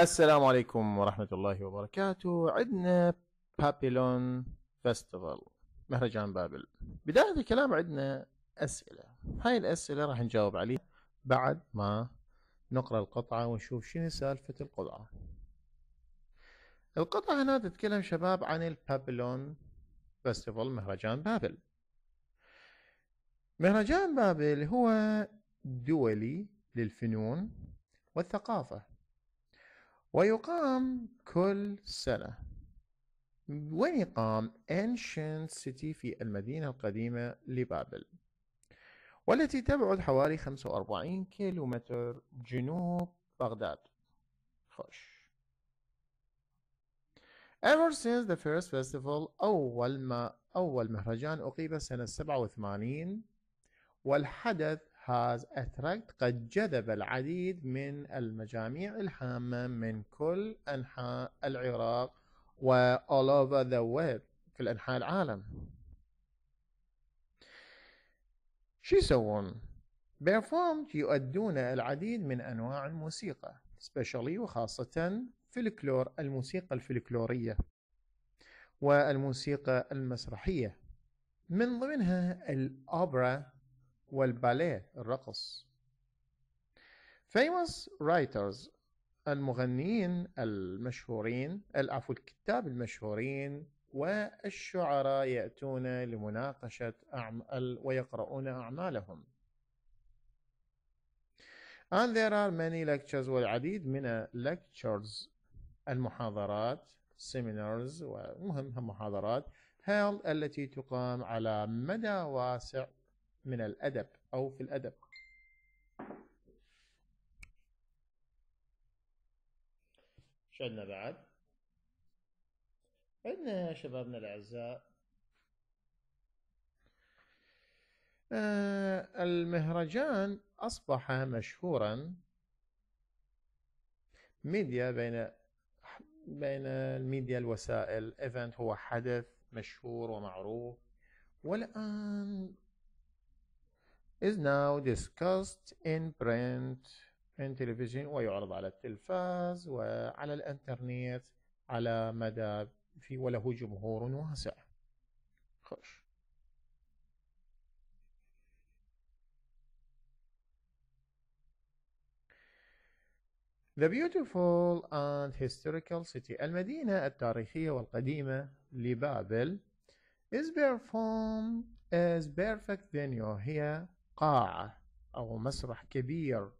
السلام عليكم ورحمة الله وبركاته عندنا بابيلون فيستيفال مهرجان بابل بداية الكلام عندنا أسئلة هاي الأسئلة راح نجاوب عليها بعد ما نقرأ القطعة ونشوف شنو سالفة القطعة القطعة هنا تتكلم شباب عن البابلون فيستيفال مهرجان بابل مهرجان بابل هو دولي للفنون والثقافة ويقام كل سنة وين يقام Ancient City في المدينة القديمة لبابل والتي تبعد حوالي 45 كيلومتر جنوب بغداد خش Ever since the first festival أول ما أول مهرجان أقيم سنة 87 والحدث has attract قد جذب العديد من المجاميع الهامة من كل أنحاء العراق و all over the world في أنحاء العالم شو يسوون؟ performed يؤدون العديد من أنواع الموسيقى especially وخاصة فلكلور الموسيقى الفلكلورية والموسيقى المسرحية من ضمنها الأوبرا والباليه الرقص famous writers المغنيين المشهورين عفوا الكتاب المشهورين والشعراء يأتون لمناقشة أعمال ويقرؤون أعمالهم and there are many lectures والعديد من lectures المحاضرات seminars ومهم محاضرات held التي تقام على مدى واسع من الأدب أو في الأدب شو عندنا بعد؟ عندنا شبابنا الأعزاء آه، المهرجان أصبح مشهورا ميديا بين بين الميديا الوسائل ايفنت هو حدث مشهور ومعروف والآن is now discussed in print in television ويعرض على التلفاز وعلى الانترنت على مدى في وله جمهور واسع خش The beautiful and historical city المدينة التاريخية والقديمة لبابل is performed as perfect venue هي قاعة أو مسرح كبير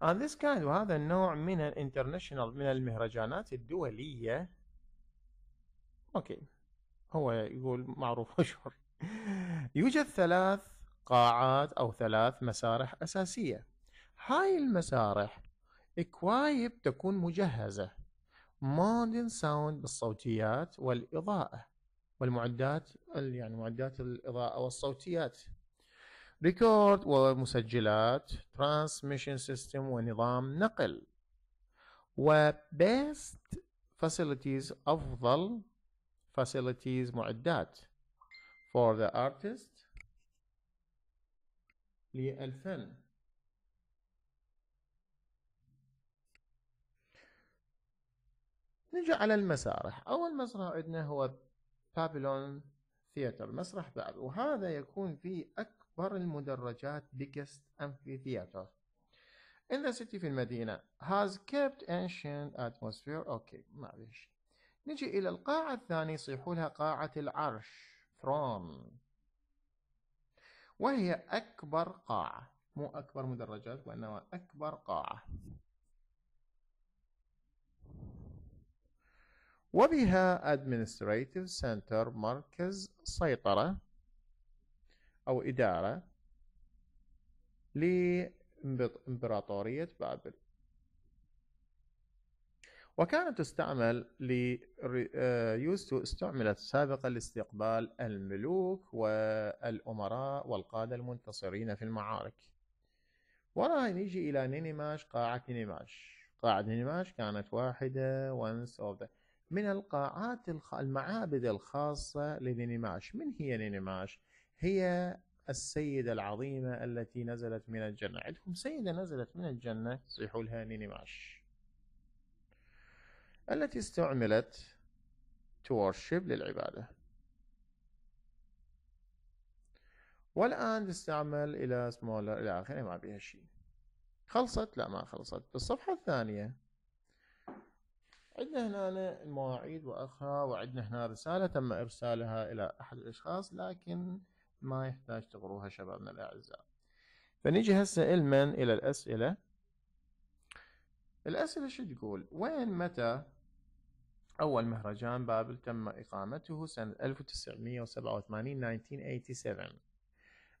And آه، this kind وهذا النوع من الانترناشنال من المهرجانات الدولية اوكي هو يقول معروف مشهور يوجد ثلاث قاعات او ثلاث مسارح اساسية هاي المسارح اكوايب تكون مجهزة مودن ساوند بالصوتيات والاضاءة والمعدات يعني معدات الاضاءة والصوتيات ريكورد ومسجلات ترانسميشن سيستم ونظام نقل وبيست facilities أفضل facilities معدات فور ذا ارتست للفن نجي على المسارح أول مسرح عندنا هو بابلون ثياتر مسرح بعد وهذا يكون فيه أكبر المدرجات biggest amphitheater in the city في المدينة has kept ancient atmosphere اوكي معلش نجي إلى القاعة الثانية صيحولها قاعة العرش throne وهي أكبر قاعة مو أكبر مدرجات وإنما أكبر قاعة وبها administrative center مركز سيطرة أو إدارة لإمبراطورية بابل وكانت تستعمل ل آه، استعملت سابقا لاستقبال الملوك والأمراء والقادة المنتصرين في المعارك وراها نيجي إلى نينيماش قاعة نينيماش قاعة نينيماش كانت واحدة من القاعات المعابد الخاصة لنينيماش من هي نينيماش؟ هي السيدة العظيمة التي نزلت من الجنة عندكم سيدة نزلت من الجنة لها نيني ماش التي استعملت تورشيب للعبادة والآن تستعمل إلى سمولر إلى آخره ما بها شيء خلصت لا ما خلصت بالصفحة الثانية عندنا هنا المواعيد وأخرى وعندنا هنا رسالة تم إرسالها إلى أحد الأشخاص لكن ما يحتاج تقروها شبابنا الأعزاء فنيجي هسه المن إلى الأسئلة الأسئلة شو تقول وين متى أول مهرجان بابل تم إقامته سنة 1987 1987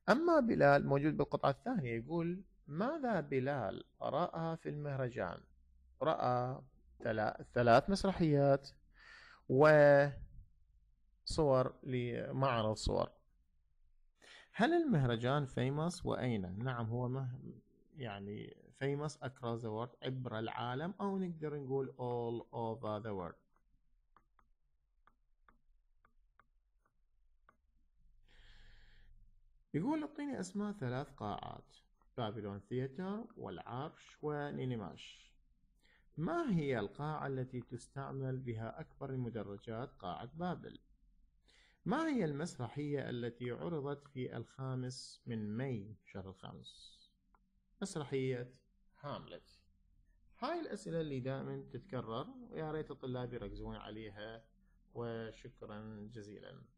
أما بلال موجود بالقطعة الثانية يقول ماذا بلال رأى في المهرجان رأى ثلاث مسرحيات وصور لمعرض صور هل المهرجان فيمس واين؟ نعم هو مه... يعني فيمس across the world عبر العالم او نقدر نقول all over the world. يقول اعطيني اسماء ثلاث قاعات بابلون ثياتر والعرش ونينيماش. ما هي القاعة التي تستعمل بها أكبر المدرجات قاعة بابل؟ ما هي المسرحية التي عرضت في الخامس من ماي شهر الخامس؟ مسرحية هاملت هاي الأسئلة اللي دائما تتكرر ويا ريت الطلاب يركزون عليها وشكرا جزيلا